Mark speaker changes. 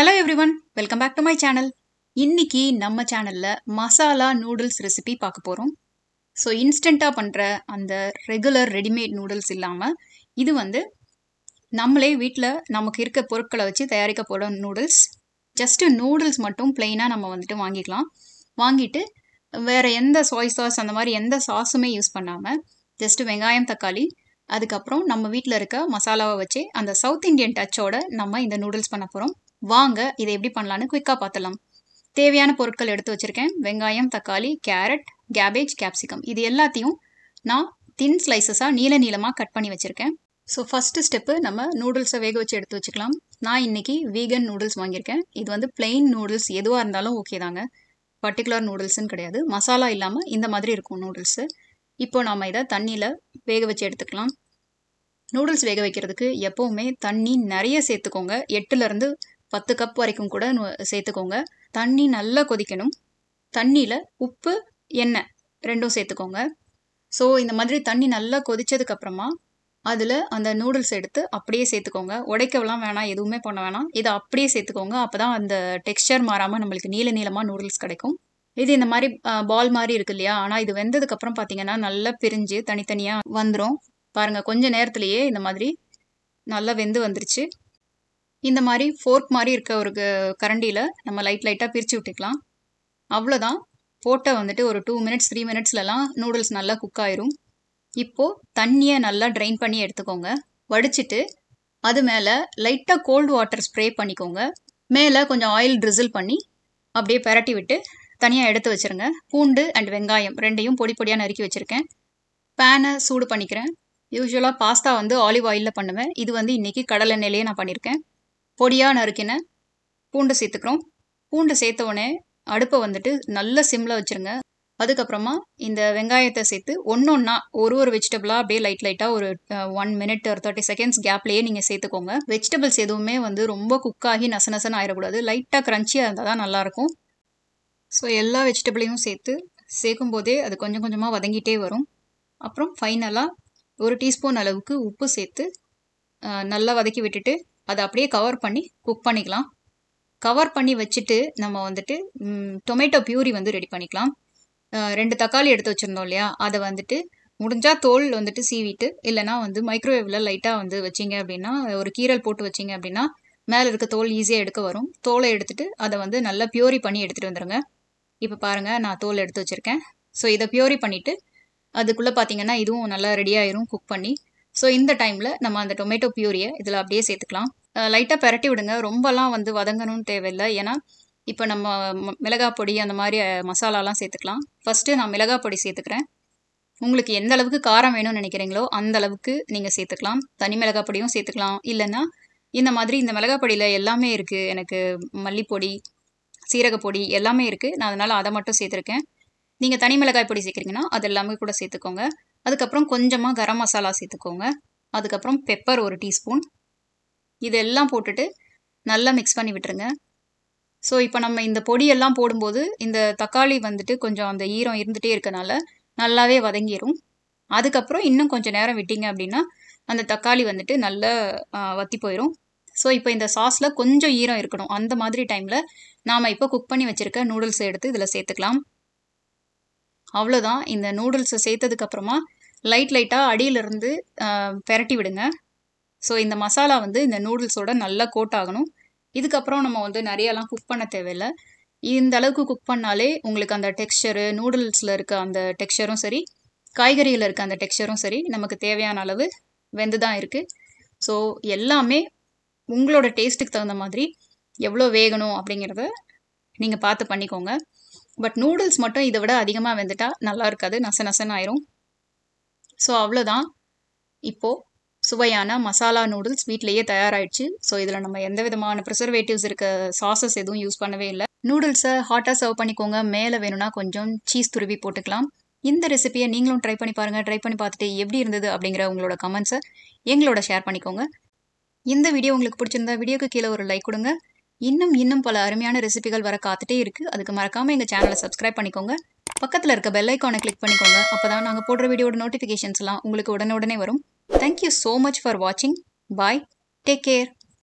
Speaker 1: Hello everyone welcome back to my channel இன்னைக்கு நம்ம சேனலில் மசாலா நூடுல்ஸ் ரெசிபி பார்க்க போகிறோம் ஸோ இன்ஸ்டண்ட்டாக பண்ணுற அந்த ரெகுலர் ரெடிமேட் நூடுல்ஸ் இல்லாமல் இது வந்து நம்மளே வீட்டில் நமக்கு இருக்க பொருட்களை வச்சு தயாரிக்க போகிற நூடுல்ஸ் ஜஸ்ட்டு நூடுல்ஸ் மட்டும் பிளெயினாக நம்ம வந்துட்டு வாங்கிக்கலாம் வாங்கிட்டு வேறு எந்த சோய் சாஸ் அந்த மாதிரி எந்த சாஸுமே யூஸ் பண்ணாமல் ஜஸ்ட்டு வெங்காயம் தக்காளி அதுக்கப்புறம் நம்ம வீட்டில் இருக்க மசாலாவை வச்சு அந்த சவுத் இண்டியன் டச்சோட நம்ம இந்த நூடுல்ஸ் பண்ண போகிறோம் வாங்க இதை எப்படி பண்ணலான்னு குயிக்காக பார்த்துடலாம் தேவையான பொருட்கள் எடுத்து வச்சுருக்கேன் வெங்காயம் தக்காளி கேரட் கேபேஜ் கேப்சிகம் இது எல்லாத்தையும் நான் தின் ஸ்லைசஸாக நீல நீளமாக கட் பண்ணி வச்சுருக்கேன் ஸோ ஃபஸ்ட்டு ஸ்டெப்பு நம்ம நூடுல்ஸை வேக வச்சு எடுத்து வச்சுக்கலாம் நான் இன்றைக்கி வீகன் நூடுல்ஸ் வாங்கியிருக்கேன் இது வந்து பிளெயின் நூடுல்ஸ் எதுவாக இருந்தாலும் ஓகே தாங்க பர்டிகுலர் நூடுல்ஸுன்னு கிடையாது மசாலா இல்லாமல் இந்த மாதிரி இருக்கும் நூடுல்ஸு இப்போ நாம் இதை தண்ணியில் வேக வச்சு எடுத்துக்கலாம் நூடுல்ஸ் வேக வைக்கிறதுக்கு எப்போவுமே தண்ணி நிறைய சேர்த்துக்கோங்க எட்டுலேருந்து பத்து கப் வரைக்கும் கூட சேர்த்துக்கோங்க தண்ணி நல்லா கொதிக்கணும் தண்ணியில் உப்பு எண்ணெய் ரெண்டும் சேர்த்துக்கோங்க ஸோ இந்த மாதிரி தண்ணி நல்லா கொதித்ததுக்கப்புறமா அதில் அந்த நூடுல்ஸ் எடுத்து அப்படியே சேர்த்துக்கோங்க உடைக்கவெல்லாம் வேணாம் எதுவுமே பண்ண வேணாம் இதை அப்படியே சேர்த்துக்கோங்க அப்போ தான் அந்த டெக்ஸ்டர் மாறாமல் நம்மளுக்கு நீள நீளமாக நூடுல்ஸ் கிடைக்கும் இது இந்த மாதிரி பால் மாதிரி இருக்கு இல்லையா ஆனால் இது வெந்ததுக்கப்புறம் பார்த்தீங்கன்னா நல்லா பிரிஞ்சு தனித்தனியாக வந்துடும் பாருங்கள் கொஞ்சம் நேரத்துலையே இந்த மாதிரி நல்லா வெந்து வந்துருச்சு இந்த மாதிரி ஃபோர்க் மாதிரி இருக்க ஒரு கரண்டியில் நம்ம லைட் லைட்டாக பிரித்து விட்டுக்கலாம் அவ்வளோதான் போட்ட வந்துட்டு ஒரு டூ மினிட்ஸ் த்ரீ மினிட்ஸ்லலாம் நூடுல்ஸ் நல்லா குக் ஆயிரும் இப்போது தண்ணியை நல்லா ட்ரைன் பண்ணி எடுத்துக்கோங்க வடிச்சிட்டு அது மேலே லைட்டாக கோல்டு வாட்டர் ஸ்ப்ரே பண்ணிக்கோங்க மேலே கொஞ்சம் ஆயில் ட்ரிசில் பண்ணி அப்படியே பரட்டி விட்டு தனியாக எடுத்து வச்சுருங்க பூண்டு அண்ட் வெங்காயம் ரெண்டையும் பொடி பொடியாக நறுக்கி வச்சுருக்கேன் பேனை சூடு பண்ணிக்கிறேன் யூஸ்வலாக பாஸ்தா வந்து ஆலிவ் ஆயிலில் பண்ணுவேன் இது வந்து இன்றைக்கி நிலையே நான் பண்ணியிருக்கேன் பொடியாக நறுக்கின பூண்டு சேர்த்துக்கிறோம் பூண்டு சேர்த்த உடனே அடுப்பை வந்துட்டு நல்ல சிம்மில் வச்சுருங்க அதுக்கப்புறமா இந்த வெங்காயத்தை சேர்த்து ஒன்று ஒன்றா ஒரு ஒரு வெஜிடபிளாக அப்படியே லைட் லைட்டாக ஒரு ஒன் மினிட் ஒரு தேர்ட்டி செகண்ட்ஸ் கேப்லேயே நீங்கள் சேர்த்துக்கோங்க வெஜிடபிள்ஸ் எதுவுமே வந்து ரொம்ப குக்காகி நச நசன்னு ஆயிடக்கூடாது லைட்டாக க்ரன்ச்சியாக இருந்தால் தான் நல்லாயிருக்கும் ஸோ எல்லா வெஜிடபிளையும் சேர்த்து சேர்க்கும் போதே அது கொஞ்சம் கொஞ்சமாக வதங்கிட்டே வரும் அப்புறம் ஃபைனலாக ஒரு டீஸ்பூன் அளவுக்கு உப்பு சேர்த்து நல்லா வதக்கி விட்டுட்டு அதை அப்படியே கவர் பண்ணி குக் பண்ணிக்கலாம் கவர் பண்ணி வச்சுட்டு நம்ம வந்துட்டு டொமேட்டோ பியூரி வந்து ரெடி பண்ணிக்கலாம் ரெண்டு தக்காளி எடுத்து வச்சுருந்தோம் இல்லையா அதை வந்துட்டு முடிஞ்சால் தோல் வந்துட்டு சீவிட்டு இல்லைனா வந்து மைக்ரோவேவில் லைட்டாக வந்து வச்சிங்க அப்படின்னா ஒரு கீரல் போட்டு வச்சிங்க அப்படின்னா மேலே இருக்க தோல் ஈஸியாக எடுக்க வரும் தோலை எடுத்துகிட்டு அதை வந்து நல்லா பியூரி பண்ணி எடுத்துகிட்டு வந்துடுங்க இப்போ பாருங்கள் நான் தோல் எடுத்து வச்சுருக்கேன் ஸோ இதை பியூரி பண்ணிவிட்டு அதுக்குள்ளே பார்த்தீங்கன்னா இதுவும் நல்லா ரெடியாயிரும் குக் பண்ணி ஸோ இந்த டைமில் நம்ம அந்த டொமேட்டோ பியூரியை இதில் அப்படியே சேர்த்துக்கலாம் லைட்டாக பெரட்டி விடுங்க ரொம்பலாம் வந்து வதங்கணும்னு தேவையில்லை ஏன்னா இப்போ நம்ம மிளகாய் பொடி அந்த மாதிரி மசாலாலாம் சேர்த்துக்கலாம் ஃபஸ்ட்டு நான் மிளகாய் பொடி சேர்த்துக்கிறேன் உங்களுக்கு எந்த அளவுக்கு காரம் வேணும்னு நினைக்கிறீங்களோ அந்த அளவுக்கு நீங்கள் சேர்த்துக்கலாம் தனி மிளகாய் பொடியும் சேர்த்துக்கலாம் இல்லைன்னா இந்த மாதிரி இந்த மிளகாய் பொடியில் எல்லாமே இருக்குது எனக்கு மல்லிப்பொடி சீரகப்பொடி எல்லாமே இருக்குது நான் அதனால் அதை மட்டும் சேர்த்துருக்கேன் நீங்கள் தனி மிளகாய் பொடி சேர்க்குறீங்கன்னா அது எல்லாமே கூட சேர்த்துக்கோங்க அதுக்கப்புறம் கொஞ்சமாக கரம் மசாலா சேர்த்துக்கோங்க அதுக்கப்புறம் பெப்பர் ஒரு டீஸ்பூன் இதெல்லாம் போட்டுட்டு நல்லா மிக்ஸ் பண்ணி விட்டுருங்க ஸோ இப்போ நம்ம இந்த பொடியெல்லாம் போடும்போது இந்த தக்காளி வந்துட்டு கொஞ்சம் அந்த ஈரம் இருந்துகிட்டே இருக்கனால நல்லாவே வதங்கிடும் அதுக்கப்புறம் இன்னும் கொஞ்சம் நேரம் விட்டிங்க அப்படின்னா அந்த தக்காளி வந்துட்டு நல்லா வத்தி போயிடும் ஸோ இப்போ இந்த சாஸில் கொஞ்சம் ஈரம் இருக்கணும் அந்த மாதிரி டைமில் நாம் இப்போ குக் பண்ணி வச்சுருக்க நூடுல்ஸை எடுத்து இதில் சேர்த்துக்கலாம் அவ்வளோதான் இந்த நூடுல்ஸை சேர்த்ததுக்கப்புறமா லைட் லைட்டாக அடியிலிருந்து பெரட்டி விடுங்க ஸோ இந்த மசாலா வந்து இந்த நூடுல்ஸோட நல்லா கோட் ஆகணும் இதுக்கப்புறம் நம்ம வந்து நிறையலாம் குக் பண்ண தேவையில்லை இந்த அளவுக்கு குக் பண்ணாலே உங்களுக்கு அந்த டெக்ஸ்டரு நூடுல்ஸில் இருக்க அந்த டெக்ஸ்டரும் சரி காய்கறியில் இருக்க அந்த டெக்ஸ்டரும் சரி நமக்கு தேவையான அளவு வெந்து தான் இருக்குது ஸோ எல்லாமே உங்களோட டேஸ்ட்டுக்கு தகுந்த மாதிரி எவ்வளோ வேகணும் அப்படிங்கிறத நீங்கள் பார்த்து பண்ணிக்கோங்க பட் நூடுல்ஸ் மட்டும் இதை விட அதிகமாக வெந்துட்டால் நல்லா இருக்காது நச நசன்னு ஆயிரும் ஸோ அவ்வளோதான் இப்போது சுவையான மசாலா நூடுல்ஸ் வீட்லேயே தயாராகிடுச்சு ஸோ இதில் நம்ம எந்த விதமான ப்ரிசர்வேட்டிவ்ஸ் இருக்க சாசஸ் எதுவும் யூஸ் பண்ணவே இல்லை நூடுல்ஸை ஹாட்டாக சர்வ் பண்ணிக்கோங்க மேலே வேணும்னா கொஞ்சம் சீஸ் துருவி போட்டுக்கலாம் இந்த ரெசிபியை நீங்களும் ட்ரை பண்ணி பாருங்கள் ட்ரை பண்ணி பார்த்துட்டு எப்படி இருந்தது அப்படிங்கிற உங்களோட கமெண்ட்ஸை எங்களோட ஷேர் பண்ணிக்கோங்க இந்த வீடியோ உங்களுக்கு பிடிச்சிருந்தா வீடியோக்கு கீழே ஒரு லைக் கொடுங்க இன்னும் இன்னும் பல அருமையான ரெசிபிகள் வர காத்துட்டே இருக்குது அதுக்கு மறக்காமல் எங்கள் சேனலை சப்ஸ்கிரைப் பண்ணிக்கோங்க பக்கத்தில் இருக்க பெல் ஐக்கானை கிளிக் பண்ணிக்கோங்க அப்போ தான் நாங்கள் போடுற வீடியோட நோட்டிஃபிகேஷன்ஸ்லாம் உங்களுக்கு உடனே வரும் Thank you so much for watching. Bye. Take care.